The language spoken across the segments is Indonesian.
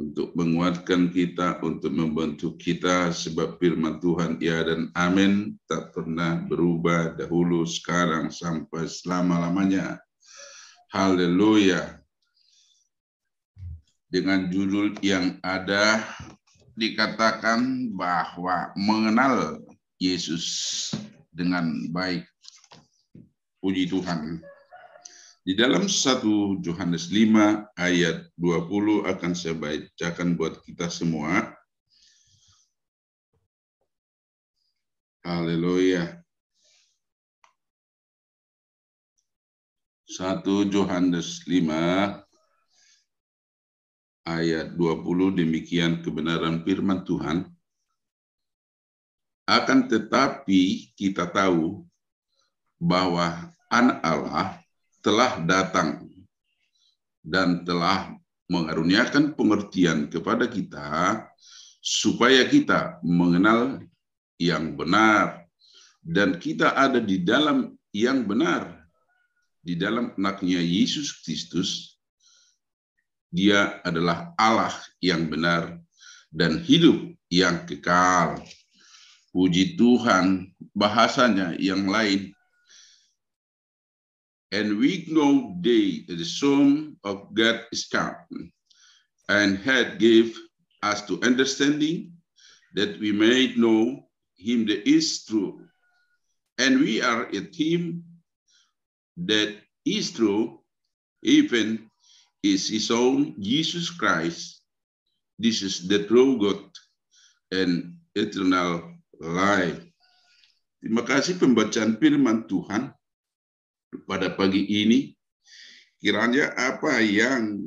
untuk menguatkan kita, untuk membantu kita, sebab firman Tuhan ya dan amin, tak pernah berubah dahulu, sekarang, sampai selama-lamanya. Haleluya. Dengan judul yang ada, dikatakan bahwa mengenal Yesus dengan baik. Puji Tuhan. Di dalam 1 Yohanes 5 ayat 20 akan saya bacakan buat kita semua. Haleluya. 1 Yohanes 5 ayat 20 demikian kebenaran firman Tuhan. Akan tetapi kita tahu bahwa anak Allah telah datang dan telah mengaruniakan pengertian kepada kita supaya kita mengenal yang benar dan kita ada di dalam yang benar di dalam anaknya Yesus Kristus dia adalah Allah yang benar dan hidup yang kekal puji Tuhan bahasanya yang lain and we know they the son of God is come, and had gave us to understanding that we may know him that is true. And we are a team that is true, even is his own Jesus Christ. This is the true God and eternal life. Terima kasih pembacaan firman Tuhan pada pagi ini, kiranya apa yang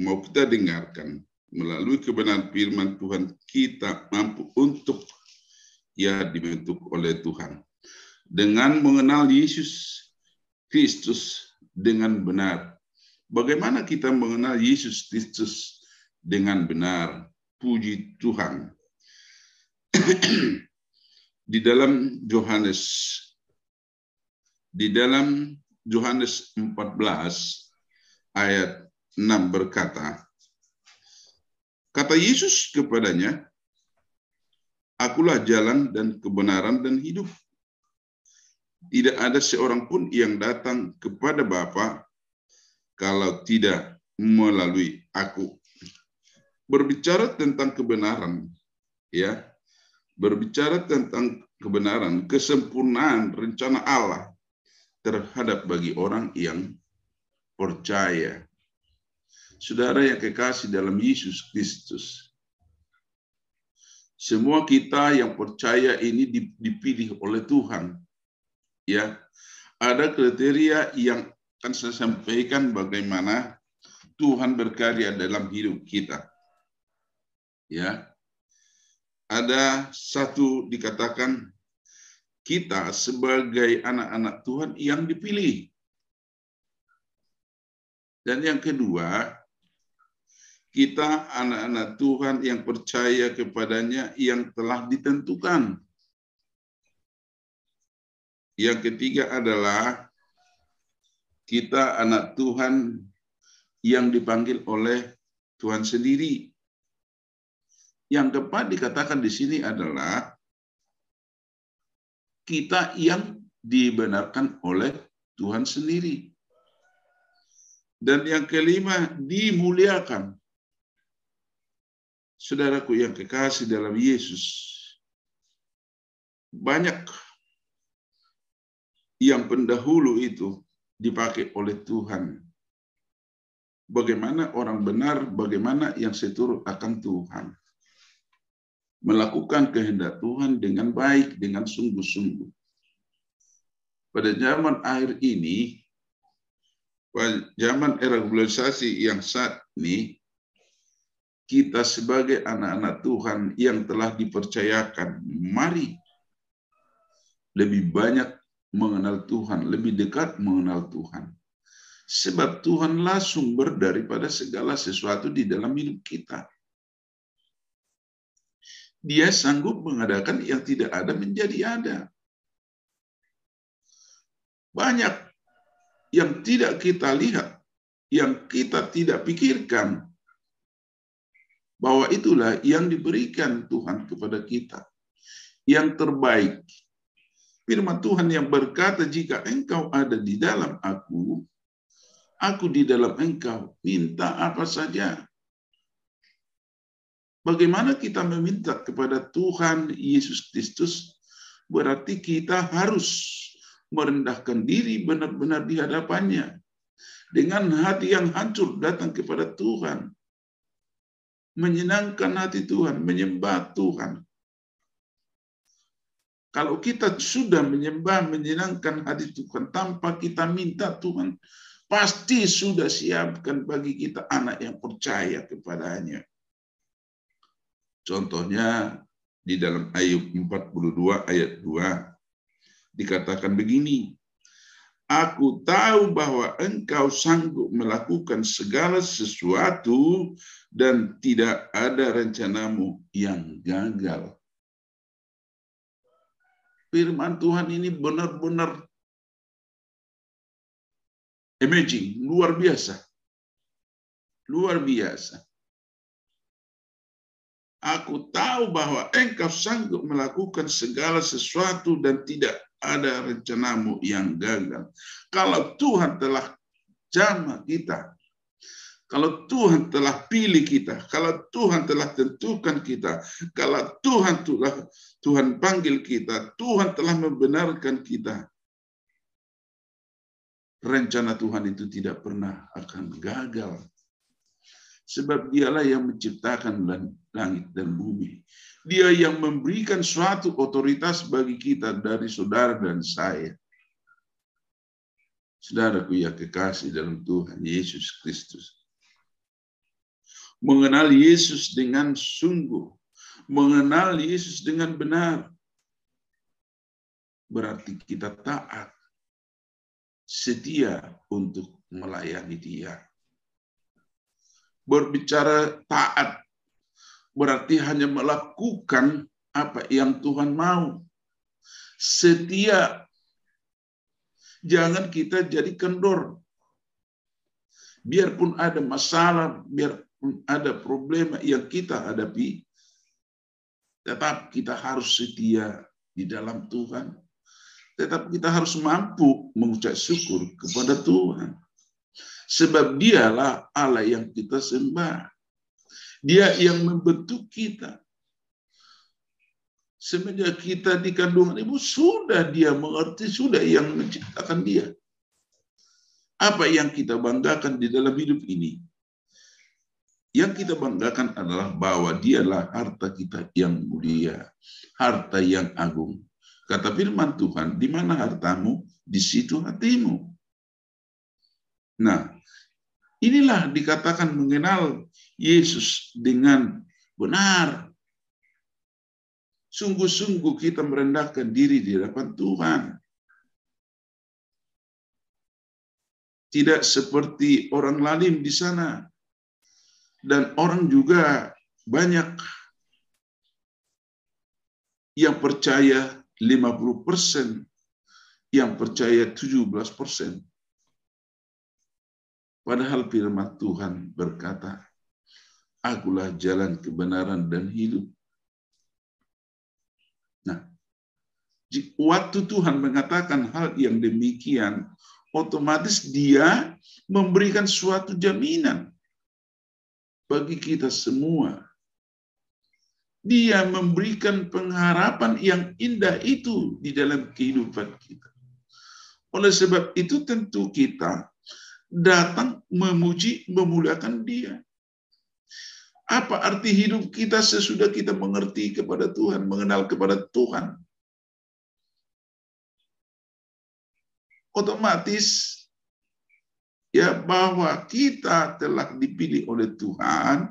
mau kita dengarkan melalui kebenaran firman Tuhan kita mampu untuk ya dibentuk oleh Tuhan. Dengan mengenal Yesus Kristus dengan benar. Bagaimana kita mengenal Yesus Kristus dengan benar? Puji Tuhan. di dalam Yohanes di dalam Yohanes 14 ayat 6 berkata, Kata Yesus kepadanya, Akulah jalan dan kebenaran dan hidup. Tidak ada seorang pun yang datang kepada Bapa kalau tidak melalui aku. Berbicara tentang kebenaran, ya. Berbicara tentang kebenaran, kesempurnaan rencana Allah terhadap bagi orang yang percaya. Saudara yang kekasih dalam Yesus Kristus, semua kita yang percaya ini dipilih oleh Tuhan. Ya, ada kriteria yang akan saya sampaikan bagaimana Tuhan berkarya dalam hidup kita. Ya, ada satu dikatakan kita sebagai anak-anak Tuhan yang dipilih. Dan yang kedua, kita anak-anak Tuhan yang percaya kepadanya yang telah ditentukan. Yang ketiga adalah kita anak Tuhan yang dipanggil oleh Tuhan sendiri. Yang keempat dikatakan di sini adalah kita yang dibenarkan oleh Tuhan sendiri. Dan yang kelima, dimuliakan. Saudaraku yang kekasih dalam Yesus, banyak yang pendahulu itu dipakai oleh Tuhan. Bagaimana orang benar, bagaimana yang seturut akan Tuhan melakukan kehendak Tuhan dengan baik, dengan sungguh-sungguh. Pada zaman akhir ini, pada zaman era globalisasi yang saat ini, kita sebagai anak-anak Tuhan yang telah dipercayakan, mari lebih banyak mengenal Tuhan, lebih dekat mengenal Tuhan. Sebab Tuhanlah sumber daripada segala sesuatu di dalam hidup kita dia sanggup mengadakan yang tidak ada menjadi ada. Banyak yang tidak kita lihat, yang kita tidak pikirkan, bahwa itulah yang diberikan Tuhan kepada kita. Yang terbaik. Firman Tuhan yang berkata, jika engkau ada di dalam aku, aku di dalam engkau, minta apa saja Bagaimana kita meminta kepada Tuhan Yesus Kristus berarti kita harus merendahkan diri benar-benar di hadapannya dengan hati yang hancur datang kepada Tuhan menyenangkan hati Tuhan menyembah Tuhan kalau kita sudah menyembah menyenangkan hati Tuhan tanpa kita minta Tuhan pasti sudah siapkan bagi kita anak yang percaya kepadanya Contohnya di dalam ayat 42 ayat 2 dikatakan begini, Aku tahu bahwa engkau sanggup melakukan segala sesuatu dan tidak ada rencanamu yang gagal. Firman Tuhan ini benar-benar amazing, luar biasa. Luar biasa. Aku tahu bahwa engkau sanggup melakukan segala sesuatu dan tidak ada rencanamu yang gagal. Kalau Tuhan telah jama kita, kalau Tuhan telah pilih kita, kalau Tuhan telah tentukan kita, kalau Tuhan telah Tuhan panggil kita, Tuhan telah membenarkan kita. Rencana Tuhan itu tidak pernah akan gagal sebab dialah yang menciptakan dan langit dan bumi. Dia yang memberikan suatu otoritas bagi kita dari saudara dan saya. Saudaraku yang kekasih dalam Tuhan Yesus Kristus. Mengenal Yesus dengan sungguh. Mengenal Yesus dengan benar. Berarti kita taat. Setia untuk melayani dia. Berbicara taat berarti hanya melakukan apa yang Tuhan mau. Setia. Jangan kita jadi kendor. Biarpun ada masalah, biarpun ada problema yang kita hadapi, tetap kita harus setia di dalam Tuhan. Tetap kita harus mampu mengucap syukur kepada Tuhan. Sebab dialah Allah yang kita sembah. Dia yang membentuk kita. Semenjak kita di kandungan ibu, sudah dia mengerti, sudah yang menciptakan dia. Apa yang kita banggakan di dalam hidup ini? Yang kita banggakan adalah bahwa dialah harta kita yang mulia, harta yang agung. Kata firman Tuhan, di mana hartamu, di situ hatimu. Nah, inilah dikatakan mengenal Yesus dengan benar. Sungguh-sungguh kita merendahkan diri di hadapan Tuhan. Tidak seperti orang lalim di sana. Dan orang juga banyak yang percaya 50 persen, yang percaya 17 persen. Padahal firman Tuhan berkata, akulah jalan kebenaran dan hidup. Nah, waktu Tuhan mengatakan hal yang demikian, otomatis dia memberikan suatu jaminan bagi kita semua. Dia memberikan pengharapan yang indah itu di dalam kehidupan kita. Oleh sebab itu tentu kita datang memuji, memuliakan dia. Apa arti hidup kita sesudah kita mengerti kepada Tuhan, mengenal kepada Tuhan? Otomatis ya bahwa kita telah dipilih oleh Tuhan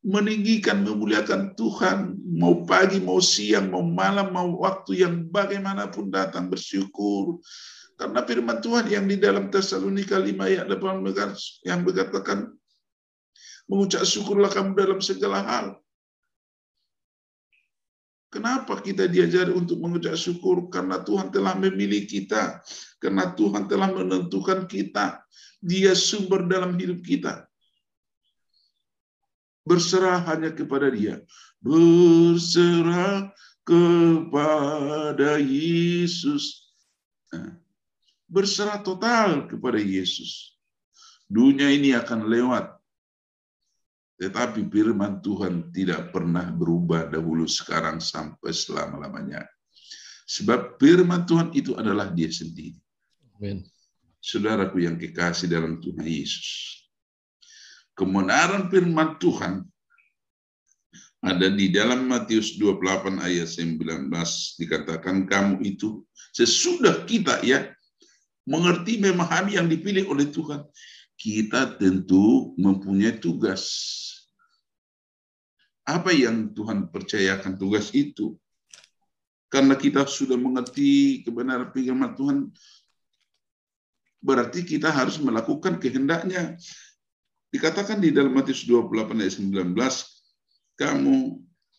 meninggikan memuliakan Tuhan mau pagi mau siang mau malam mau waktu yang bagaimanapun datang bersyukur karena firman Tuhan yang di dalam Tesalonika 5 ayat 8 yang berkatakan mengucap syukurlah kamu dalam segala hal. Kenapa kita diajari untuk mengucap syukur? Karena Tuhan telah memilih kita. Karena Tuhan telah menentukan kita. Dia sumber dalam hidup kita. Berserah hanya kepada dia. Berserah kepada Yesus. Nah, berserah total kepada Yesus. Dunia ini akan lewat. Tetapi firman Tuhan tidak pernah berubah dahulu sekarang sampai selama-lamanya. Sebab firman Tuhan itu adalah dia sendiri. Amen. Saudaraku yang kekasih dalam Tuhan Yesus. Kemenaran firman Tuhan ada di dalam Matius 28 ayat 19 dikatakan kamu itu sesudah kita ya mengerti memahami yang dipilih oleh Tuhan kita tentu mempunyai tugas apa yang Tuhan percayakan tugas itu. Karena kita sudah mengerti kebenaran firman Tuhan, berarti kita harus melakukan kehendaknya. Dikatakan di dalam Matius 28 ayat 19, kamu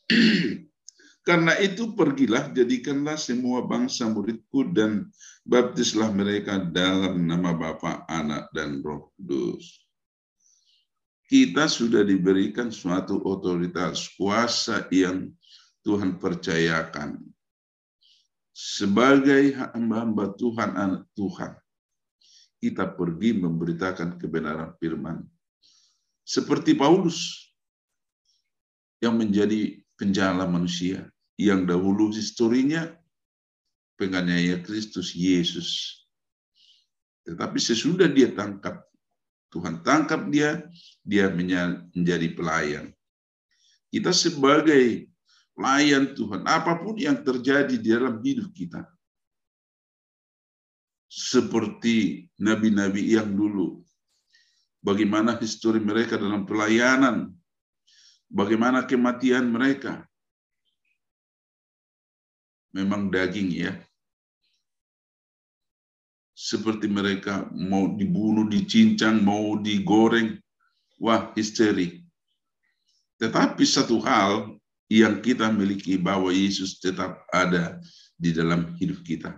karena itu pergilah jadikanlah semua bangsa muridku dan baptislah mereka dalam nama Bapa, Anak dan Roh Kudus kita sudah diberikan suatu otoritas kuasa yang Tuhan percayakan sebagai hamba-hamba Tuhan anak Tuhan kita pergi memberitakan kebenaran firman seperti Paulus yang menjadi penjala manusia yang dahulu historinya penganiaya Kristus Yesus tetapi sesudah dia tangkap Tuhan tangkap dia dia menjadi pelayan. Kita sebagai pelayan Tuhan, apapun yang terjadi di dalam hidup kita, seperti nabi-nabi yang dulu, bagaimana histori mereka dalam pelayanan, bagaimana kematian mereka. Memang daging ya. Seperti mereka mau dibunuh, dicincang, mau digoreng, wah histeri. Tetapi satu hal yang kita miliki bahwa Yesus tetap ada di dalam hidup kita.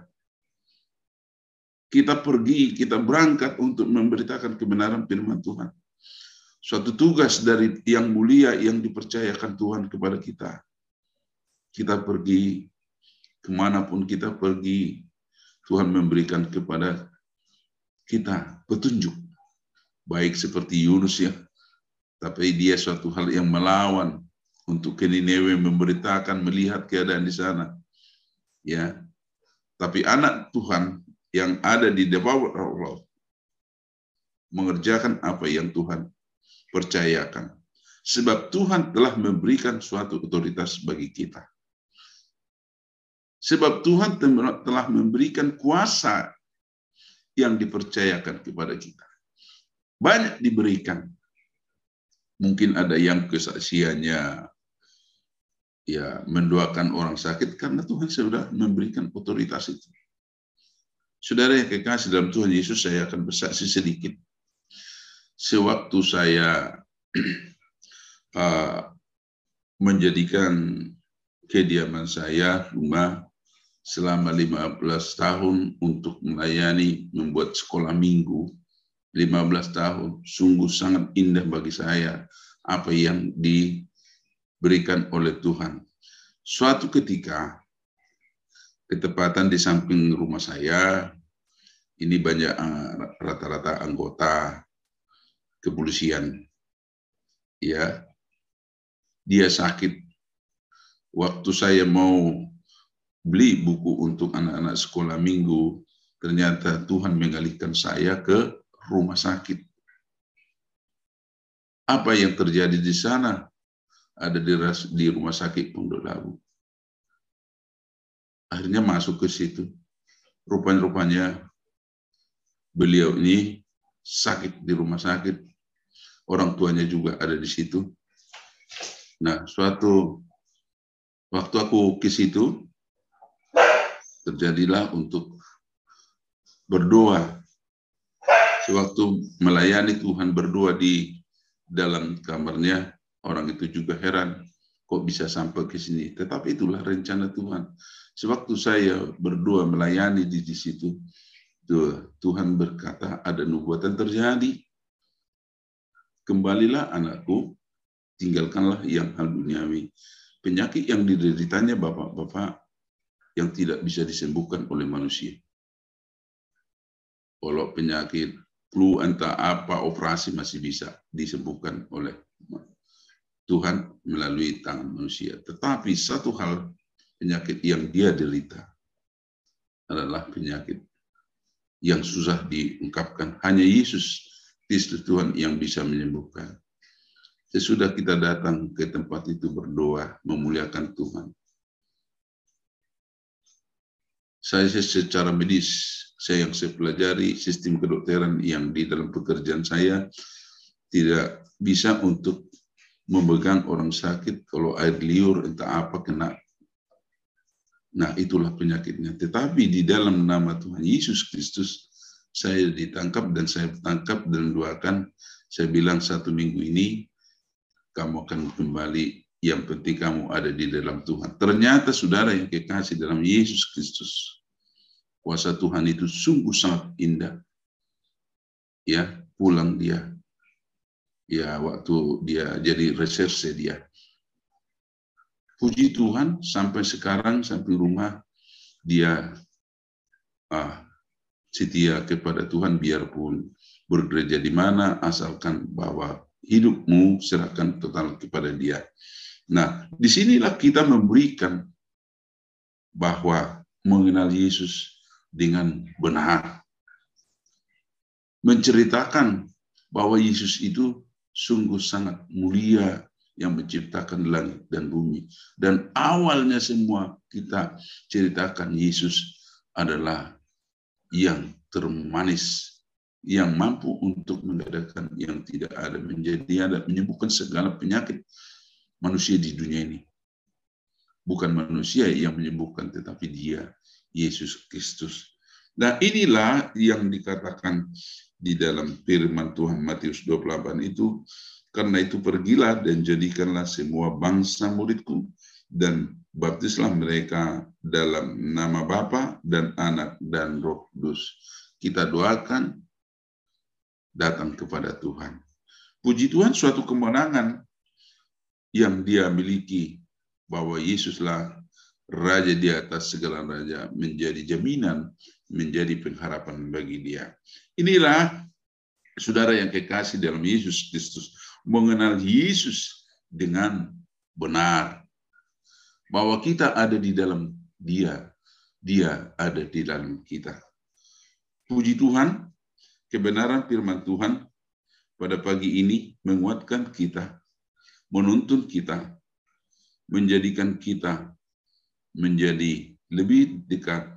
Kita pergi, kita berangkat untuk memberitakan kebenaran firman Tuhan. Suatu tugas dari yang mulia yang dipercayakan Tuhan kepada kita. Kita pergi, kemanapun kita pergi, Tuhan memberikan kepada kita petunjuk. Baik seperti Yunus yang tapi dia suatu hal yang melawan untuk ke Nineveh memberitakan melihat keadaan di sana. Ya. Tapi anak Tuhan yang ada di depan Allah mengerjakan apa yang Tuhan percayakan. Sebab Tuhan telah memberikan suatu otoritas bagi kita. Sebab Tuhan telah memberikan kuasa yang dipercayakan kepada kita. Banyak diberikan, Mungkin ada yang kesaksiannya ya mendoakan orang sakit karena Tuhan sudah memberikan otoritas itu. Saudara yang kekasih dalam Tuhan Yesus, saya akan bersaksi sedikit. Sewaktu saya uh, menjadikan kediaman saya rumah selama 15 tahun untuk melayani membuat sekolah minggu 15 tahun, sungguh sangat indah bagi saya apa yang diberikan oleh Tuhan. Suatu ketika, ketepatan di samping rumah saya, ini banyak eh, rata-rata anggota kepolisian. Ya, dia sakit. Waktu saya mau beli buku untuk anak-anak sekolah minggu, ternyata Tuhan mengalihkan saya ke rumah sakit. Apa yang terjadi di sana ada di, di rumah sakit Pondok Labu. Akhirnya masuk ke situ. Rupanya-rupanya beliau ini sakit di rumah sakit. Orang tuanya juga ada di situ. Nah, suatu waktu aku ke situ, terjadilah untuk berdoa waktu melayani Tuhan berdua di dalam kamarnya, orang itu juga heran kok bisa sampai ke sini. Tetapi itulah rencana Tuhan. Sewaktu saya berdua melayani di, di situ, Tuhan berkata ada nubuatan terjadi. Kembalilah anakku, tinggalkanlah yang hal duniawi. Penyakit yang dideritanya bapak-bapak yang tidak bisa disembuhkan oleh manusia. Kalau penyakit flu entah apa operasi masih bisa disembuhkan oleh Tuhan melalui tangan manusia. Tetapi satu hal penyakit yang dia derita adalah penyakit yang susah diungkapkan. Hanya Yesus Kristus Tuhan yang bisa menyembuhkan. Sesudah kita datang ke tempat itu berdoa, memuliakan Tuhan. Saya secara medis saya yang saya pelajari, sistem kedokteran yang di dalam pekerjaan saya tidak bisa untuk memegang orang sakit kalau air liur entah apa kena. Nah, itulah penyakitnya. Tetapi di dalam nama Tuhan Yesus Kristus saya ditangkap dan saya tangkap dan doakan saya bilang satu minggu ini kamu akan kembali yang penting kamu ada di dalam Tuhan. Ternyata saudara yang kekasih dalam Yesus Kristus, Kuasa Tuhan itu sungguh sangat indah. Ya, pulang dia. Ya, waktu dia jadi reserse dia. Puji Tuhan sampai sekarang sampai rumah dia ah, setia kepada Tuhan biarpun bergereja di mana asalkan bahwa hidupmu serahkan total kepada dia. Nah, disinilah kita memberikan bahwa mengenal Yesus dengan benar. Menceritakan bahwa Yesus itu sungguh sangat mulia yang menciptakan langit dan bumi. Dan awalnya semua kita ceritakan Yesus adalah yang termanis, yang mampu untuk mengadakan yang tidak ada menjadi ada, menyembuhkan segala penyakit manusia di dunia ini. Bukan manusia yang menyembuhkan, tetapi dia, Yesus Kristus. Nah inilah yang dikatakan di dalam firman Tuhan Matius 28 itu, karena itu pergilah dan jadikanlah semua bangsa muridku, dan baptislah mereka dalam nama Bapa dan Anak dan Roh Kudus. Kita doakan datang kepada Tuhan. Puji Tuhan suatu kemenangan yang dia miliki bahwa Yesuslah Raja di atas segala raja menjadi jaminan, menjadi pengharapan bagi dia. Inilah saudara yang kekasih dalam Yesus Kristus, mengenal Yesus dengan benar. Bahwa kita ada di dalam dia, dia ada di dalam kita. Puji Tuhan, kebenaran firman Tuhan pada pagi ini menguatkan kita, menuntun kita menjadikan kita menjadi lebih dekat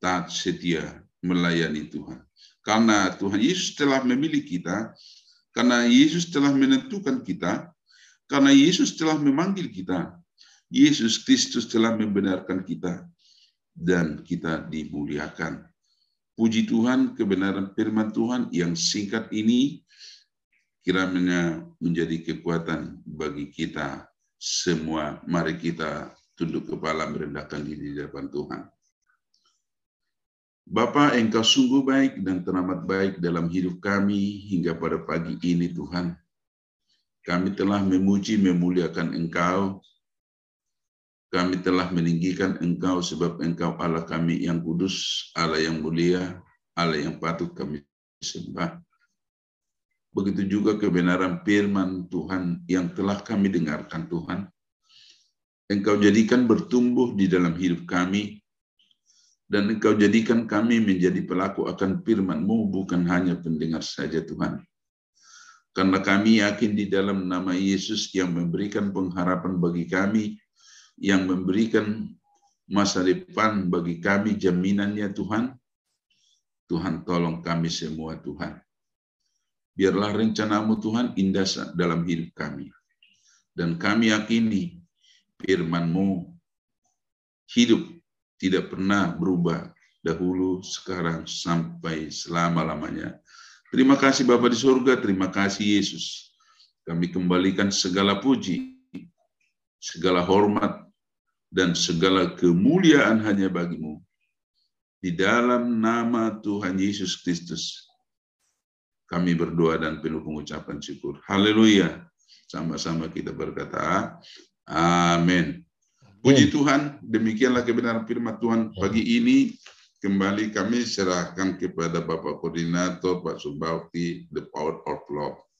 taat setia melayani Tuhan. Karena Tuhan Yesus telah memilih kita, karena Yesus telah menentukan kita, karena Yesus telah memanggil kita, Yesus Kristus telah membenarkan kita, dan kita dimuliakan. Puji Tuhan, kebenaran firman Tuhan yang singkat ini kiranya menjadi kekuatan bagi kita semua. Mari kita tunduk kepala merendahkan diri di hadapan Tuhan. Bapa, Engkau sungguh baik dan teramat baik dalam hidup kami hingga pada pagi ini Tuhan. Kami telah memuji memuliakan Engkau. Kami telah meninggikan Engkau sebab Engkau Allah kami yang kudus, Allah yang mulia, Allah yang patut kami sembah begitu juga kebenaran firman Tuhan yang telah kami dengarkan Tuhan. Engkau jadikan bertumbuh di dalam hidup kami, dan Engkau jadikan kami menjadi pelaku akan firman-Mu, bukan hanya pendengar saja Tuhan. Karena kami yakin di dalam nama Yesus yang memberikan pengharapan bagi kami, yang memberikan masa depan bagi kami jaminannya Tuhan, Tuhan tolong kami semua Tuhan Biarlah rencanamu Tuhan indah dalam hidup kami. Dan kami yakini firmanmu hidup tidak pernah berubah dahulu, sekarang, sampai selama-lamanya. Terima kasih Bapak di surga, terima kasih Yesus. Kami kembalikan segala puji, segala hormat, dan segala kemuliaan hanya bagimu. Di dalam nama Tuhan Yesus Kristus, kami berdoa dan penuh pengucapan syukur. Haleluya. Sama-sama kita berkata, Amin. Puji Tuhan, demikianlah kebenaran firman Tuhan pagi ini. Kembali kami serahkan kepada Bapak Koordinator, Pak Subakti, The Power of Love.